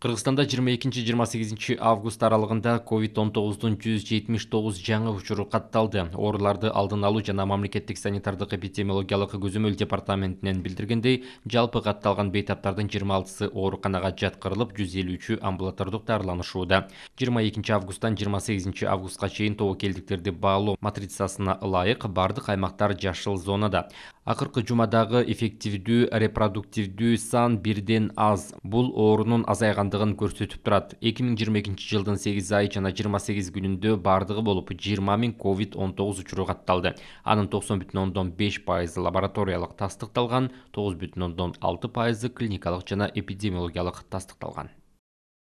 кыргызстанда жыйырма экинчи жыйырма сегизинчи август аралыгында ковид он тогуздун жүз жетимиш тогуз жаңы учуру катталды ооруларды алдын алуу жана мамлекеттик санитардык эпидемиологиялык көзөмөл департаментинен билдиргендей жалпы катталган бейтаптардын жыйырма алтысы ооруканага жаткырылып жүз элүү үчү амбулатордук дарыланышууда жыйырма экинчи августтан жыйырма сегизинчи августка чейин тобокелдиктерди баалоо матрицасына ылайык баардык аймактар жашыл зонада акыркы жумадагы эффективдүү репродуктивдүү сан бирден аз бул оорунун азайгандыгын көрсөтүп турат эки миң жыйырма экинчи жылдын сегиз ай жана жыйырма сегиз күнүндө баардыгы болуп жыйырма миң ковид он тогуз учуру катталды анын токсон бүтүн ондон беш пайызы лабораториялык тастыкталган тогуз бүтүн ондон алты пайызы клиникалык жана эпидемиологиялык тастыкталган